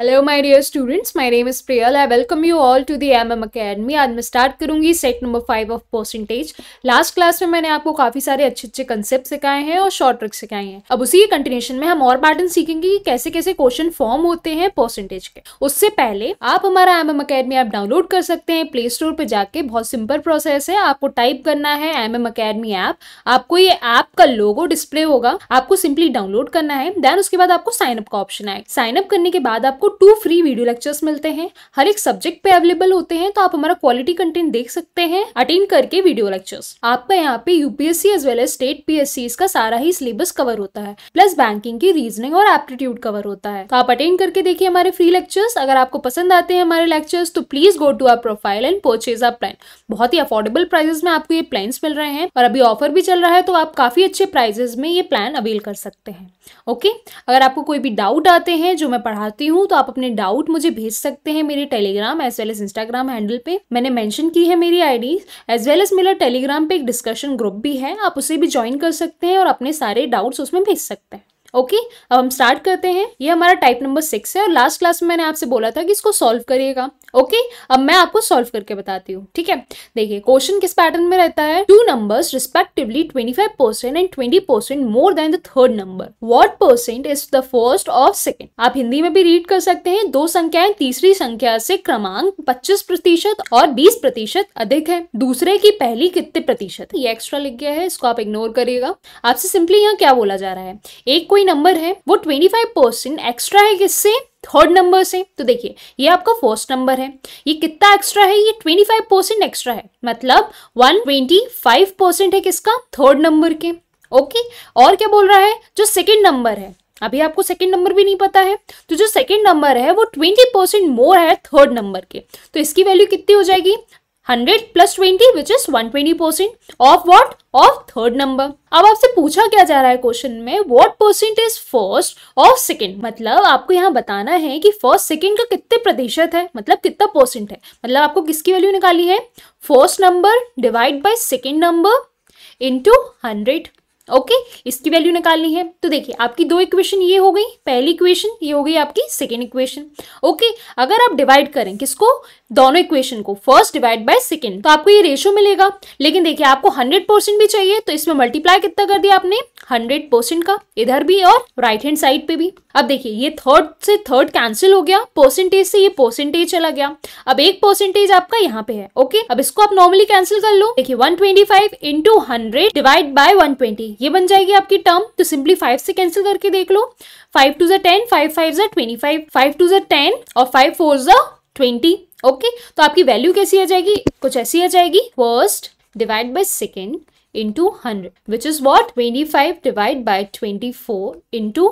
Hello my dear students my name is Priyal I welcome you all to the MM academy आज मैं start करूंगी set number five of percentage last class में मैंने आपको काफ़ी सारे अच्छे अच्छे कंसेप्ट सिखाए हैं और शॉर्ट ट्रिक सिखाए हैं अब उसी के कंटिन्यूशन में हम और पैटर्न सीखेंगे कि कैसे कैसे क्वेश्चन फॉर्म होते हैं परसेंटेज के उससे पहले आप हमारा M M academy app download कर सकते हैं प्ले स्टोर पर जाके बहुत सिंपल प्रोसेस है आपको टाइप करना है एम एम अकेडमी ऐप आपको ये ऐप का लोगो डिस्प्ले होगा आपको सिंपली डाउनलोड करना है देन उसके बाद आपको साइनअप का ऑप्शन आए साइनअप करने के बाद आपको टू फ्री वीडियो लेक्चर्स मिलते हैं हर एक सब्जेक्ट पे अवेलेबल होते हैं तो आप हमारा क्वालिटी कंटेंट देख सकते हैं अटेंड करके वीडियो लेक्चर्स आपका यहाँ पे UPSC as well as state PSC का सारा ही सिलेबस कवर होता है प्लस बैंकिंग की रीजनिंग और एप्टीट्यूड कवर होता है तो आप अटेंड करके देखिए हमारे फ्री लेक्चर्स अगर आपको पसंद आते हैं हमारे लेक्चर्स तो please go to our profile and purchase our plan बहुत ही अफोर्डेबल प्राइजेस में आपको ये प्लान मिल रहे हैं और अभी ऑफर भी चल रहा है तो आप काफी अच्छे प्राइजेस में ये प्लान अवेल कर सकते हैं ओके अगर आपको कोई भी डाउट आते हैं जो मैं पढ़ाती हूँ तो आप अपने डाउट मुझे भेज सकते हैं मेरे Telegram as well as Instagram handle पे मैंने मैंशन की है मेरी आईडी एज वेल एज मेरा टेलीग्राम पे एक डिस्कशन ग्रुप भी है आप उसे भी ज्वाइन कर सकते हैं और अपने सारे डाउट्स उसमें भेज सकते हैं ओके okay, अब हम स्टार्ट करते हैं ये हमारा टाइप नंबर सिक्स है और लास्ट क्लास में मैंने आपसे बोला था कि इसको सॉल्व करिएगा ओके okay? अब मैं आपको सॉल्व करके बताती हूँ ठीक है देखिए क्वेश्चन किस पैटर्न में रहता है two numbers respectively 25 percent and 20 percent more than the third number what percent is the first और सेकंड आप हिंदी में भी रीड कर सकते हैं दो संख्याएं तीसरी संख्या से क्रमांक पच्चीस प्रतिशत और बीस प्रतिशत अधिक है दूसरे की पहली कितने प्रतिशत ये एक्स्ट्रा लिख गया है इसको आप इग्नोर करिएगा आपसे सिंपली यहाँ क्या बोला जा रहा है एक कोई नंबर है वो ट्वेंटी एक्स्ट्रा है किससे थर्ड नंबर से तो देखिए ये आपका फर्स्ट नंबर है ये कितना एक्स्ट्रा है ये 25 परसेंट एक्स्ट्रा है मतलब 125 परसेंट है किसका थर्ड नंबर के ओके और क्या बोल रहा है जो सेकेंड नंबर है अभी आपको सेकेंड नंबर भी नहीं पता है तो जो सेकेंड नंबर है वो ट्वेंटी परसेंट मोर है थर्ड नंबर के तो इसकी वैल्यू कितनी हो जाएगी hundred plus twenty which is twenty percent of what of third number अब आपसे पूछा क्या जा रहा है क्वेश्चन में what percent is first of second मतलब आपको यहाँ बताना है कि फर्स्ट सेकेंड का कितने प्रतिशत है मतलब कितना परसेंट है मतलब आपको किसकी वैल्यू निकाली है first number divide by second number into hundred okay इसकी वैल्यू निकालनी है तो देखिए आपकी दो इक्वेशन ये हो गई पहली इक्वेशन ये हो गई आपकी सेकेंड इक्वेशन ओके अगर आप डिवाइड करें किसको दोनों इक्वेशन को फर्स्ट डिवाइड बाय सेकेंड तो आपको ये रेशियो मिलेगा लेकिन देखिए आपको हंड्रेड परसेंट भी चाहिए तो इसमें मल्टीप्लाई कितना कर दिया आपने हंड्रेड परसेंट का इधर भी और राइट हैंड साइड पे भी अब देखिए ये थर्ड से थर्ड कैंसिल हो गया परसेंटेज से ये परसेंटेज चला गया अब एक परसेंटेज आपका यहाँ पे है ओके अब इसको आप नॉर्मली कैंसिल कर लो देखिए 125 twenty five into hundred divide by one ये बन जाएगी आपकी टर्म तो सिंपली फाइव से कैंसिल करके देख लो फाइव टू जो टेन फाइव फाइव जो ट्वेंटी फाइव फाइव टू जो टेन और फाइव फोर जो ट्वेंटी ओके तो आपकी वैल्यू कैसी आ जाएगी कुछ ऐसी आ जाएगी first divide by second into 100 which is what 25 divided by 24 into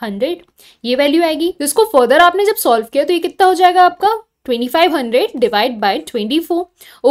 100 ये वैल्यू आएगी इसको फर्दर आपने जब सॉल्व किया तो ये कितना हो जाएगा आपका 2500 डिवाइड बाय 24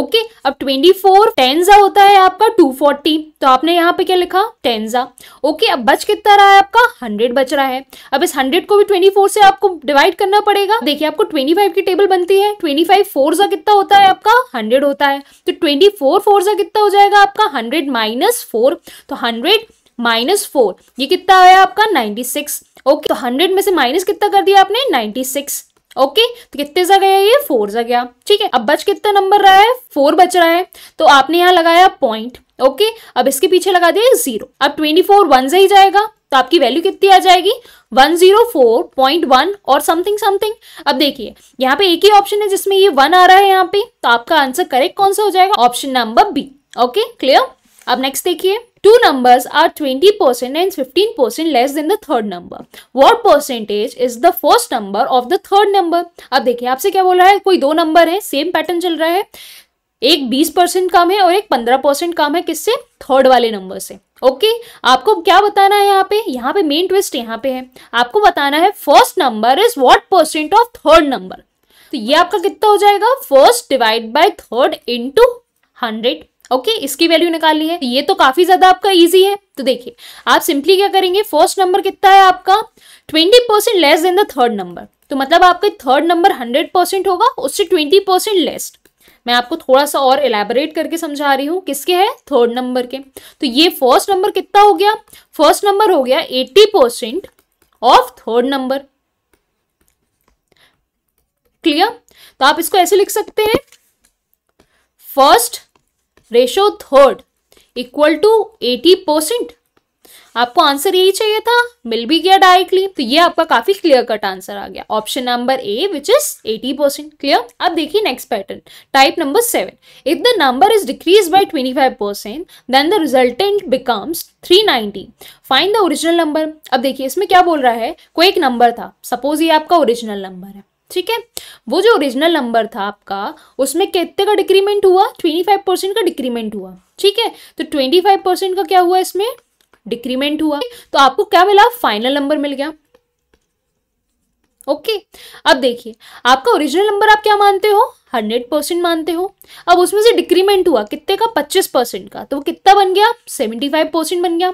ओके अब 24 टेंजा होता है आपका 240 तो आपने यहाँ पे क्या लिखा टेंजा ओके अब बच कितना रहा है आपका 100 बच रहा है अब इस 100 को भी 24 से आपको डिवाइड करना पड़ेगा देखिए आपको 25 की टेबल बनती है 25 फोर जा कितना होता है आपका 100 होता है तो 24 फोर जा कितना हो जाएगा आपका 100 माइनस फोर तो 100 माइनस फोर ये कितना आया आपका सिक्स ओके तो हंड्रेड में से माइनस कितना कर दिया आपने सिक्स ओके तो कितने सा गया ये फोर सा गया ठीक है अब बच कितना नंबर रहा है फोर बच रहा है तो आपने यहाँ लगाया पॉइंट ओके अब इसके पीछे लगा दिया जीरो अब ट्वेंटी फोर वन से ही जाएगा तो आपकी वैल्यू कितनी आ जाएगी 104.1 और समथिंग समथिंग अब देखिए यहाँ पे एक ही ऑप्शन है जिसमें ये वन आ रहा है यहाँ पे तो आपका आंसर करेक्ट कौन सा हो जाएगा option number B okay clear अब नेक्स्ट देखिए Two numbers are 20% and 15% less than the third number. What percentage is the first number of the third number? ab अब देखिए kya bol raha hai koi do number hai same pattern chal raha hai ek 20 kam hai aur ek 15 kam hai है किससे third वाले number से okay okay? आपको क्या बताना है यहाँ पे यहाँ पे मेन ट्विस्ट यहाँ पे है आपको बताना है first number is what percent of third number तो ये आपका कितना हो जाएगा first divide by third into hundred okay इसकी वैल्यू निकालनी है ये तो काफी ज्यादा आपका इजी है तो देखिए आप सिंपली क्या करेंगे फर्स्ट नंबर कितना है आपका twenty percent less than the third number तो मतलब आपका थर्ड नंबर हंड्रेड परसेंट होगा उससे ट्वेंटी परसेंट लेस मैं आपको थोड़ा सा और इलेबोरेट करके समझा रही हूँ किसके है थर्ड नंबर के तो ये फर्स्ट नंबर कितना हो गया फर्स्ट नंबर हो गया eighty percent of third number clear तो आप इसको ऐसे लिख सकते हैं first ratio third equal to eighty percent आपको आंसर यही चाहिए था मिल भी गया डायरेक्टली तो ये आपका काफी क्लियर कट आंसर आ गया option number A which is 80 percent clear अब देखिए next pattern type number seven if the number is decrease by 25 percent then the resultant becomes 390 find the original number अब देखिए इसमें क्या बोल रहा है कोई एक नंबर था सपोज ये आपका ओरिजिनल नंबर है ठीक है वो जो ओरिजिनल नंबर था आपका उसमें कितने का डिक्रीमेंट हुआ ट्वेंटी फाइव परसेंट का डिक्रीमेंट हुआ ठीक है तो ट्वेंटी फाइव परसेंट का क्या हुआ इसमें डिक्रीमेंट हुआ तो आपको क्या मिला फाइनल नंबर मिल गया ओके अब देखिए आपका ओरिजिनल नंबर आप क्या मानते हो हंड्रेड परसेंट मानते हो अब उसमें से डिक्रीमेंट हुआ कितने का पच्चीस परसेंट का तो वो कितना बन गया सेवेंटी फाइव परसेंट बन गया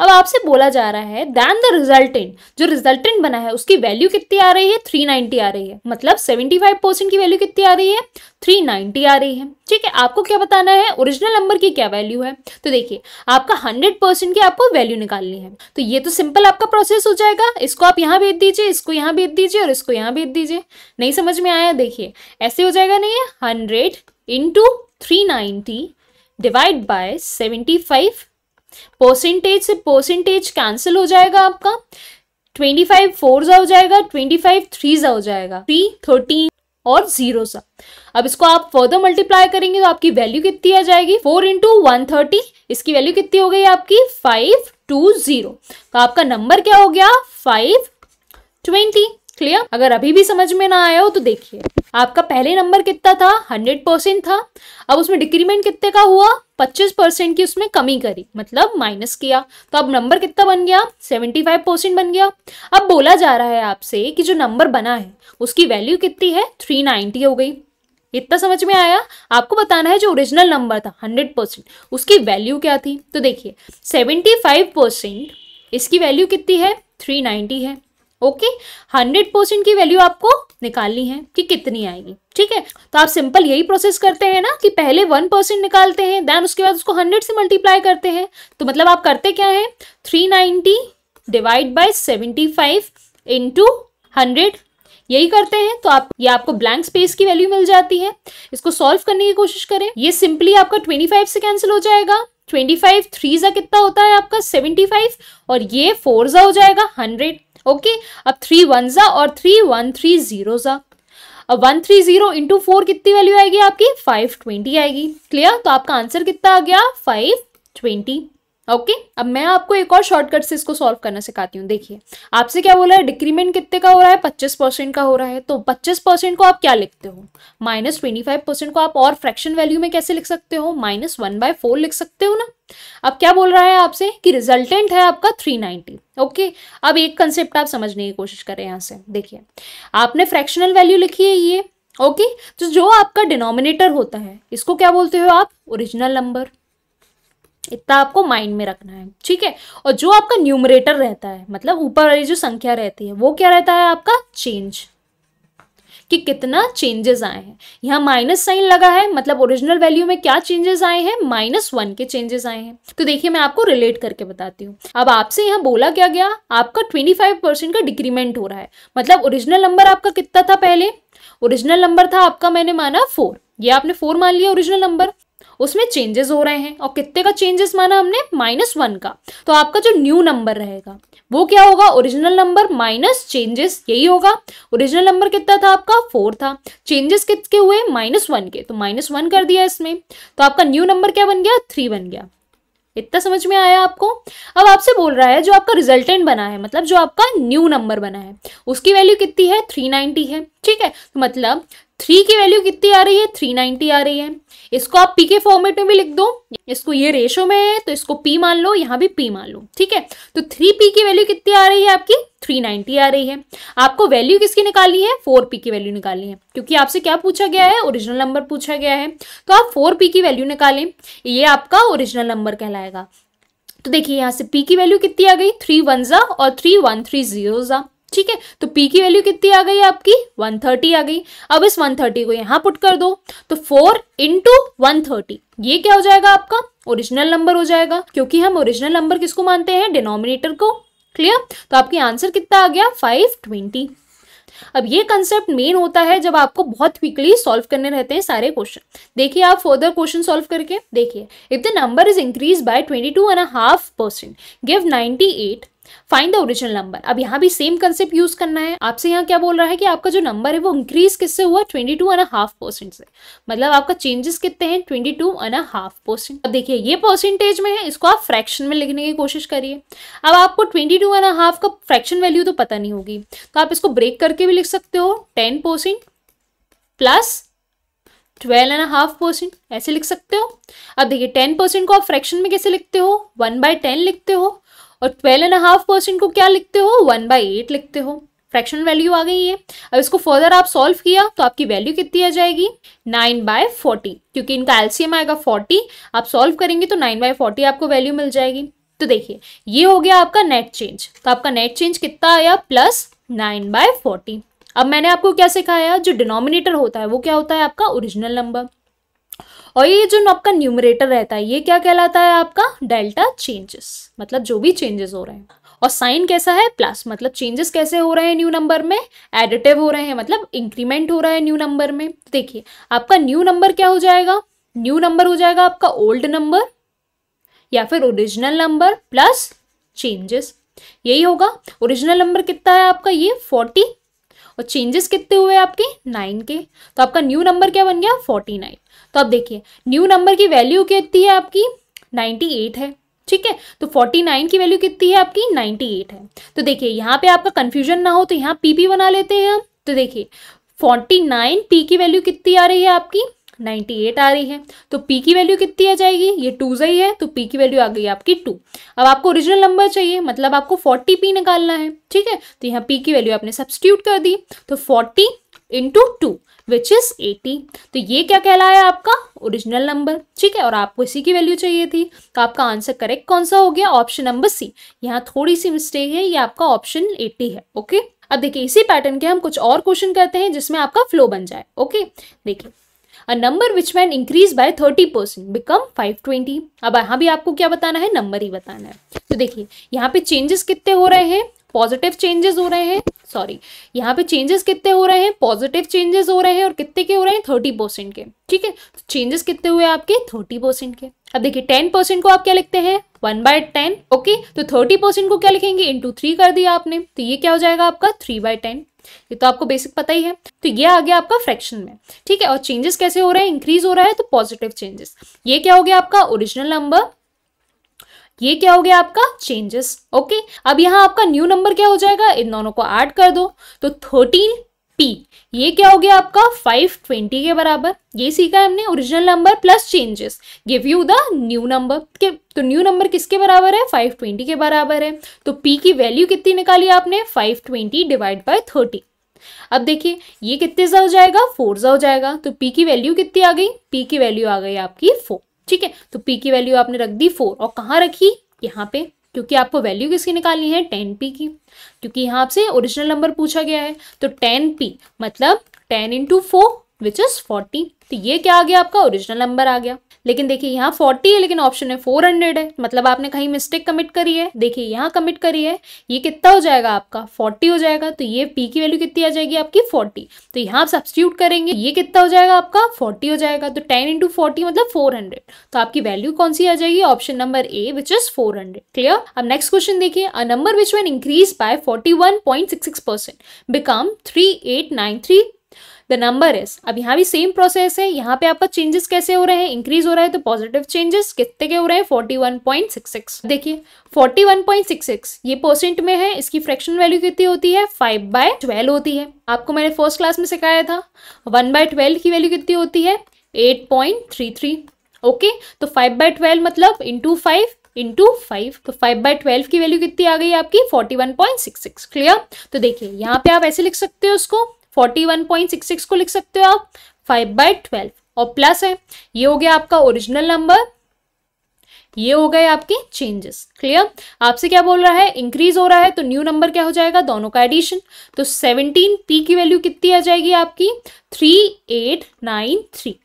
अब आपसे बोला जा रहा है दैन द रिजल्टेंट जो रिजल्टेंट बना है उसकी वैल्यू कितनी आ रही है 390 आ रही है मतलब 75 परसेंट की वैल्यू कितनी आ रही है 390 आ रही है ठीक है आपको क्या बताना है ओरिजिनल नंबर की क्या वैल्यू है तो देखिए आपका 100 परसेंट की आपको वैल्यू निकालनी है तो ये तो सिंपल आपका प्रोसेस हो जाएगा इसको आप यहाँ भेज दीजिए इसको यहाँ भेज दीजिए और इसको यहाँ भेज दीजिए नहीं समझ में आया देखिए ऐसे हो जाएगा नहीं है hundred into three ninety divide by seventy five percentage से परसेंटेज कैंसिल हो जाएगा आपका ट्वेंटी फाइव फोर सा हो जाएगा ट्वेंटी फाइव थ्री सा हो जाएगा थ्री थर्टीन और जीरो सा अब इसको आप फर्दर मल्टीप्लाई करेंगे तो आपकी वैल्यू कितनी आ जाएगी फोर इंटू वन थर्टी इसकी वैल्यू कितनी हो गई आपकी फाइव टू जीरो तो आपका नंबर क्या हो गया फाइव ट्वेंटी क्लियर अगर अभी भी समझ में ना आया हो तो देखिए आपका पहले नंबर कितना था हंड्रेड परसेंट था अब उसमें डिक्रीमेंट कितने का हुआ पच्चीस परसेंट की उसमें कमी करी मतलब माइनस किया तो अब नंबर कितना बन गया सेवेंटी फाइव परसेंट बन गया अब बोला जा रहा है आपसे कि जो नंबर बना है उसकी वैल्यू कितनी है थ्री नाइन्टी हो गई इतना समझ में आया आपको बताना है जो ओरिजिनल नंबर था हंड्रेड परसेंट उसकी वैल्यू क्या थी तो देखिए सेवेंटी फाइव परसेंट इसकी वैल्यू कितनी है थ्री नाइन्टी है ओके हंड्रेड परसेंट की वैल्यू आपको निकालनी है कि कितनी आएगी ठीक है तो आप सिंपल यही प्रोसेस करते हैं ना कि पहले वन परसेंट निकालते हैं देन उसके बाद उसको हंड्रेड से मल्टीप्लाई करते हैं तो मतलब आप करते क्या है three ninety divide by seventy five into hundred यही करते हैं तो आप ये आपको ब्लैंक स्पेस की वैल्यू मिल जाती है इसको सॉल्व करने की कोशिश करें ये सिंपली आपका ट्वेंटी फाइव से कैंसिल हो जाएगा ट्वेंटी फाइव थ्री जा कितना होता है आपका सेवेंटी फाइव और ये फोर जा हो जाएगा हंड्रेड ओके अब थ्री वन ज़ा और थ्री वन थ्री ज़ीरो ज़ा अब one three zero into four कितनी वैल्यू आएगी आपकी फाइव ट्वेंटी आएगी क्लियर तो आपका आंसर कितना आ गया फाइव ट्वेंटी ओके अब मैं आपको एक और शॉर्टकट से इसको सॉल्व करना सिखाती हूँ देखिए आपसे क्या बोला है डिक्रीमेंट कितने का हो रहा है पच्चीस परसेंट का हो रहा है तो पच्चीस परसेंट को आप क्या लिखते हो माइनस ट्वेंटी फाइव परसेंट को आप और फ्रैक्शन वैल्यू में कैसे लिख सकते हो माइनस वन बाय फोर लिख सकते हो ना अब क्या बोल रहा है आपसे कि रिजल्टेंट है आपका 390 ओके अब एक कंसेप्ट आप समझने की कोशिश करें यहाँ से देखिए आपने फ्रैक्शनल वैल्यू लिखी है ये ओके तो जो आपका डिनोमिनेटर होता है इसको क्या बोलते हो आप ओरिजिनल नंबर इतना आपको माइंड में रखना है ठीक है और जो आपका न्यूमरेटर रहता है मतलब ऊपर वाली जो संख्या रहती है वो क्या रहता है आपका चेंज कि कितना चेंजेस आए हैं यहाँ माइनस साइन लगा है मतलब ओरिजिनल वैल्यू में क्या चेंजेस आए हैं माइनस वन के चेंजेस आए हैं तो देखिए मैं आपको रिलेट करके बताती हूँ अब आपसे यहाँ बोला क्या गया आपका ट्वेंटी फाइव परसेंट का डिक्रीमेंट हो रहा है मतलब ओरिजिनल नंबर आपका कितना था पहले ओरिजिनल नंबर था आपका मैंने माना फोर ये आपने फोर मान लिया ओरिजिनल नंबर उसमें चेंजेस हो रहे हैं और कितने का चेंजेस माना हमने माइनस वन का तो आपका जो न्यू नंबर रहेगा वो क्या होगा ओरिजिनल नंबर माइनस चेंजेस यही होगा ओरिजिनल नंबर कितना था आपका फोर था चेंजेस कितने हुए माइनस वन के तो माइनस वन कर दिया इसमें तो आपका न्यू नंबर क्या बन गया थ्री बन गया इतना समझ में आया आपको अब आपसे बोल रहा है जो आपका रिजल्टेंट बना है मतलब जो आपका न्यू नंबर बना है उसकी वैल्यू कितनी है थ्री नाइन्टी है ठीक है तो मतलब थ्री की वैल्यू कितनी आ रही है थ्री नाइनटी आ रही है इसको आप पी के फॉर्मेट में भी लिख दो इसको ये रेशो में है तो इसको पी मान लो यहाँ भी पी मान लो ठीक है तो थ्री पी की वैल्यू कितनी आ रही है आपकी थ्री नाइनटी आ रही है आपको वैल्यू किसकी निकालनी है फोर पी की वैल्यू निकालनी है क्योंकि आपसे क्या पूछा गया है ओरिजिनल नंबर पूछा गया है तो आप फोर पी की वैल्यू निकालें ये आपका ओरिजिनल नंबर कहलाएगा तो देखिए यहाँ से पी की वैल्यू कितनी आ गई थ्री वन ज़ा और थ्री वन थ्री जीरो ज़ा ठीक है तो p की वैल्यू कितनी आ गई आपकी 130 आ गई अब इस 130 को यहां पुट कर दो तो 4 इंटू वन ये क्या हो जाएगा आपका ओरिजिनल नंबर हो जाएगा क्योंकि हम ओरिजिनल नंबर किसको मानते हैं डिनोमिनेटर को क्लियर तो आपके आंसर कितना आ गया 520 अब ये कंसेप्ट मेन होता है जब आपको बहुत क्विकली सॉल्व करने रहते हैं सारे क्वेश्चन देखिए आप फर्दर क्वेश्चन सॉल्व करके देखिए if the number is increase by twenty two and half percent give ninety eight find the original number अब यहाँ भी सेम कंसेप्ट यूज करना है आपसे यहाँ क्या बोल रहा है कि आपका जो नंबर है वो इंक्रीज किससे हुआ twenty two and half percent से मतलब आपका चेंजेस कितने हैं twenty two and half percent अब देखिए ये परसेंटेज में है इसको आप फ्रैक्शन में लिखने की कोशिश करिए अब आपको ट्वेंटी टू एंड हाफ का फ्रैक्शन वैल्यू तो पता नहीं होगी तो आप इसको ब्रेक करके भी लिख सकते हो ten percent plus twelve and half percent ऐसे लिख सकते हो अब देखिए टेन परसेंट को आप फ्रैक्शन में कैसे लिखते हो वन बाय टेन लिखते हो और ट्वेल्व एंड हाफ परसेंट को क्या लिखते हो वन बाई एट लिखते हो फ्रैक्शन वैल्यू आ गई है अब इसको फर्दर आप सॉल्व किया तो आपकी वैल्यू कितनी आ जाएगी नाइन बाय फोर्टी क्योंकि इनका एल्सियम आएगा फोर्टी आप सॉल्व करेंगे तो नाइन बाय फोर्टी आपको वैल्यू मिल जाएगी तो देखिए ये हो गया आपका नेट चेंज तो आपका नेट चेंज कितना आया प्लस नाइन बाय फोर्टी अब मैंने आपको क्या सिखाया जो डिनोमिनेटर होता है वो क्या होता है आपका ओरिजिनल नंबर और ये जो आपका न्यूमरेटर रहता है ये क्या कहलाता है आपका डेल्टा चेंजेस मतलब जो भी चेंजेस हो रहे हैं और साइन कैसा है प्लस मतलब चेंजेस कैसे हो रहे हैं न्यू नंबर में एडिटिव हो रहे हैं मतलब इंक्रीमेंट हो रहा है न्यू नंबर में देखिए आपका न्यू नंबर क्या हो जाएगा न्यू नंबर हो जाएगा आपका ओल्ड नंबर या फिर ओरिजिनल नंबर प्लस चेंजेस यही होगा ओरिजिनल नंबर कितना है आपका ये फोर्टी और चेंजेस कितने हुए आपके नाइन के तो आपका न्यू नंबर क्या बन गया फोर्टी नाइन तो अब देखिए न्यू नंबर की वैल्यू कितनी है आपकी नाइन्टी एट है ठीक है तो 49 की वैल्यू कितनी है आपकी 98 है तो देखिए यहाँ पे आपका कन्फ्यूजन ना हो तो यहाँ पी पी बना लेते हैं हम तो देखिए 49 पी की वैल्यू कितनी आ रही है आपकी 98 आ रही है तो पी की वैल्यू कितनी आ जाएगी ये टू सही है तो पी की वैल्यू आ गई आपकी टू अब आपको ओरिजिनल नंबर चाहिए मतलब आपको पी निकालना है ठीक है तो यहाँ पी की वैल्यू आपने सब्सिट्यूट कर दी तो forty into two which is eighty तो ये क्या कहलाया आपका ओरिजिनल नंबर ठीक है और आपको इसी की वैल्यू चाहिए थी तो आपका आंसर करेक्ट कौन सा हो गया ऑप्शन नंबर सी यहाँ थोड़ी सी मिस्टेक है ये आपका ऑप्शन एटी है ओके अब देखिए इसी पैटर्न के हम कुछ और क्वेश्चन करते हैं जिसमें आपका फ्लो बन जाए ओके देखिए a number which man increase by thirty percent become five twenty अब यहाँ भी आपको क्या बताना है नंबर ही बताना है तो देखिए यहाँ पे चेंजेस कितने हो रहे हैं पॉजिटिव चेंजेस हो रहे हैं सॉरी यहाँ पे चेंजेस कितने हो रहे हैं पॉजिटिव चेंजेस हो रहे हैं और कितने के हो रहे हैं थर्टी परसेंट के ठीक है चेंजेस तो कितने हुए आपके थर्टी परसेंट के अब देखिए टेन परसेंट को आप क्या लिखते हैं वन बाय टेन ओके तो थर्टी परसेंट को क्या लिखेंगे इंटू थ्री कर दिया आपने तो ये क्या हो जाएगा आपका थ्री बाय टेन ये तो आपको बेसिक पता ही है तो ये आ गया आपका फ्रैक्शन में ठीक है और चेंजेस कैसे हो रहे हैं इंक्रीज हो रहा है तो पॉजिटिव चेंजेस ये क्या हो गया आपका ओरिजिनल नंबर ये क्या हो गया आपका चेंजेस ओके अब यहाँ आपका न्यू नंबर क्या हो जाएगा इन दोनों को ऐड कर दो तो थर्टीन पी ये क्या हो गया आपका 520 के बराबर ये सीखा हमने original number plus changes give you the new number के तो न्यू नंबर किसके बराबर है 520 के बराबर है तो पी की वैल्यू कितनी निकाली आपने 520 डिवाइड बाई थर्टी अब देखिए ये कितने सा हो जाएगा फोर सा हो जाएगा तो पी की वैल्यू कितनी आ गई पी की वैल्यू आ गई आपकी फोर ठीक है तो पी की वैल्यू आपने रख दी फोर और कहाँ रखी यहाँ पे क्योंकि आपको वैल्यू किसकी निकालनी है टेन पी की क्योंकि यहाँ आपसे ओरिजिनल नंबर पूछा गया है तो टेन पी मतलब ten into four which is forty तो ये क्या आ गया आपका ओरिजिनल नंबर आ गया लेकिन देखिए यहाँ फोर्टी है लेकिन ऑप्शन में फोर हंड्रेड है मतलब आपने कहीं मिस्टेक कमिट करी है देखिए यहाँ कमिट करी है ये कितना हो जाएगा आपका फोर्टी हो जाएगा तो ये पी की वैल्यू कितनी आ जाएगी आपकी फोर्टी तो यहाँ आप सब्सिट्यूट करेंगे ये कितना हो जाएगा आपका फोर्टी हो जाएगा तो टेन इंटू फोर्टी मतलब फोर हंड्रेड तो आपकी वैल्यू कौन सी आ जाएगी option number A which is four hundred clear अब नेक्स्ट क्वेश्चन देखिए a number which when increase by forty one point six six percent become three eight nine three the number is अब यहाँ भी same process है यहाँ पे आपका changes कैसे हो रहे हैं इंक्रीज हो रहा है तो पॉजिटिव चेंजेस कितने के हो रहे हैं फोर्टी वन पॉइंट सिक्स देखिए फोर्टी वन पॉइंट ये परसेंट में है इसकी फ्रैक्शन वैल्यू कितनी होती है फाइव बाय ट्वेल्व होती है आपको मैंने फर्स्ट क्लास में सिखाया था वन बाय ट्वेल्व की वैल्यू कितनी होती है eight point three three okay तो फाइव बाय ट्वेल्व मतलब इंटू फाइव इंटू फाइव तो फाइव बाय ट्वेल्व की वैल्यू कितनी आ गई आपकी forty one point six six clear तो देखिए यहाँ पे आप ऐसे लिख सकते हो उसको फोर्टी वन पॉइंट को लिख सकते हो आप फाइव बाई ट्वेल्व और प्लस है ये हो गया आपका ओरिजिनल नंबर ये हो गए आपके चेंजेस क्लियर आपसे क्या बोल रहा है इंक्रीज हो रहा है तो न्यू नंबर क्या हो जाएगा दोनों का एडिशन तो सेवनटीन पी की वैल्यू कितनी आ जाएगी आपकी थ्री एट नाइन थ्री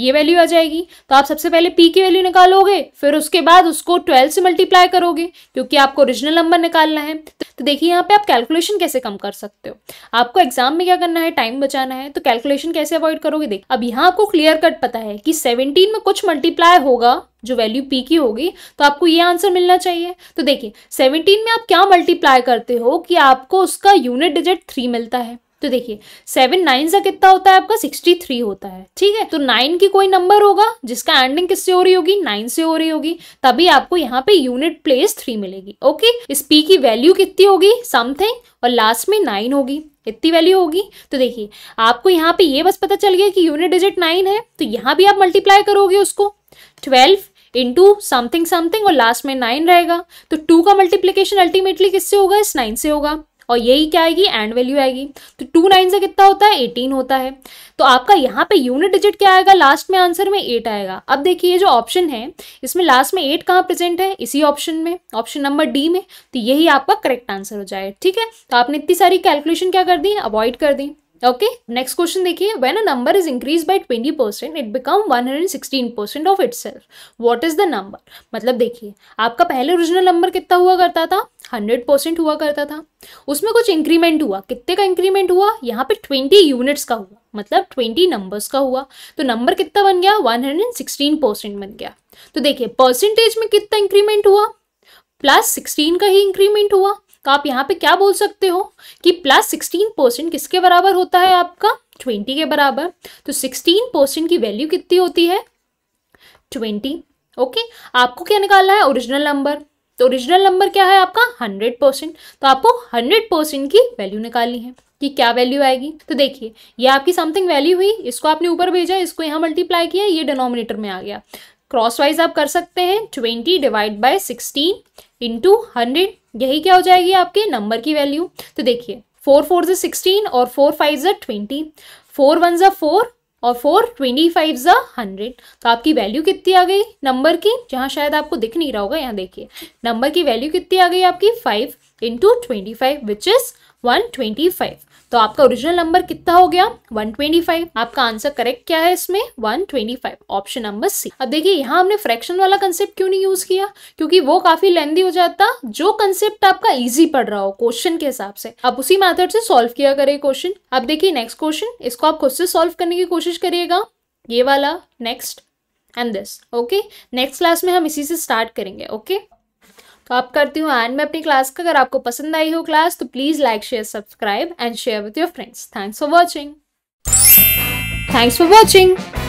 ये वैल्यू आ जाएगी तो आप सबसे पहले पी की वैल्यू निकालोगे फिर उसके बाद उसको ट्वेल्व से मल्टीप्लाई करोगे क्योंकि आपको ओरिजिनल नंबर निकालना है तो देखिए यहाँ पे आप कैलकुलेशन कैसे कम कर सकते हो आपको एग्जाम में क्या करना है टाइम बचाना है तो कैलकुलेशन कैसे अवॉइड करोगे देख अब यहाँ आपको क्लियर कट पता है कि सेवनटीन में कुछ मल्टीप्लाई होगा जो वैल्यू पी की होगी तो आपको ये आंसर मिलना चाहिए तो देखिए 17 में आप क्या मल्टीप्लाई करते हो कि आपको उसका यूनिट डिजिट थ्री मिलता है तो देखिए सेवन नाइन सा कितना होता है आपका सिक्सटी थ्री होता है ठीक है तो नाइन की कोई नंबर होगा जिसका एंडिंग किससे हो रही होगी नाइन से हो रही होगी तभी आपको यहाँ पे यूनिट प्लेस थ्री मिलेगी ओके इस पी की वैल्यू कितनी होगी समथिंग और लास्ट में नाइन होगी इतनी वैल्यू होगी तो देखिए आपको यहाँ पे ये बस पता चल गया कि यूनिट डिजिट नाइन है तो यहाँ भी आप मल्टीप्लाई करोगे उसको ट्वेल्व इंटू समथिंग समथिंग और लास्ट में नाइन रहेगा तो टू का मल्टीप्लीकेशन अल्टीमेटली किससे होगा इस नाइन से होगा और यही क्या आएगी एंड वैल्यू आएगी तो टू नाइन से कितना होता है एटीन होता है तो आपका यहाँ पे यूनिट डिजिट क्या आएगा लास्ट में आंसर में एट आएगा अब देखिए जो ऑप्शन है इसमें लास्ट में एट कहाँ प्रेजेंट है इसी ऑप्शन में ऑप्शन नंबर डी में तो यही आपका करेक्ट आंसर हो जाए ठीक है तो आपने इतनी सारी कैलकुलेशन क्या कर दी अवॉइड कर दी ओके नेक्स्ट क्वेश्चन देखिए when a number is increase by twenty percent it become one hundred sixteen percent of itself what is the number मतलब देखिए आपका पहले ओरिजिनल नंबर कितना हुआ करता था हंड्रेड परसेंट हुआ करता था उसमें कुछ इंक्रीमेंट हुआ कितने का इंक्रीमेंट हुआ यहाँ पे ट्वेंटी यूनिट्स का हुआ मतलब ट्वेंटी नंबर्स का हुआ तो नंबर कितना बन गया वन हंड्रेड सिक्सटीन परसेंट बन गया तो देखिए परसेंटेज में कितना इंक्रीमेंट हुआ प्लस सिक्सटीन का ही इंक्रीमेंट हुआ तो आप यहाँ पे क्या बोल सकते हो कि प्लस सिक्सटीन परसेंट किसके बराबर होता है आपका ट्वेंटी के बराबर तो सिक्सटीन परसेंट की वैल्यू कितनी होती है ट्वेंटी ओके आपको क्या निकालना है ओरिजिनल नंबर तो ओरिजिनल नंबर क्या है आपका हंड्रेड परसेंट तो आपको हंड्रेड परसेंट की वैल्यू निकालनी है कि क्या वैल्यू आएगी तो देखिए ये आपकी समथिंग वैल्यू हुई इसको आपने ऊपर भेजा इसको यहाँ मल्टीप्लाई किया ये डिनोमिनेटर में आ गया क्रॉस वाइज आप कर सकते हैं twenty divide by sixteen into hundred यही क्या हो जाएगी आपके नंबर की वैल्यू तो देखिए फोर फोर ज़ा सिक्सटीन और फोर फाइव ज ट्वेंटी फोर वन ज़ा फोर और फोर ट्वेंटी फाइव ज हंड्रेड तो आपकी वैल्यू कितनी आ गई नंबर की जहाँ शायद आपको दिख नहीं रहा होगा यहाँ देखिए नंबर की वैल्यू कितनी आ गई आपकी five into twenty five which is 125 तो आपका ओरिजिनल नंबर कितना हो गया 125 आपका आंसर करेक्ट क्या है इसमें 125 ऑप्शन नंबर सी अब देखिए यहाँ हमने फ्रैक्शन वाला कंसेप्ट क्यों नहीं यूज किया क्योंकि वो काफी लेंदी हो जाता जो कंसेप्ट आपका इजी पड़ रहा हो क्वेश्चन के हिसाब से आप उसी मैथड से सोल्व किया करे क्वेश्चन अब देखिए नेक्स्ट क्वेश्चन इसको आप खुद से सोल्व करने की कोशिश करिएगा ये वाला next and this okay next class में हम इसी से स्टार्ट करेंगे ओके okay? तो आप करती हूँ एंड मैं अपनी क्लास का अगर आपको पसंद आई हो क्लास तो please like share subscribe and share with your friends thanks for watching thanks for watching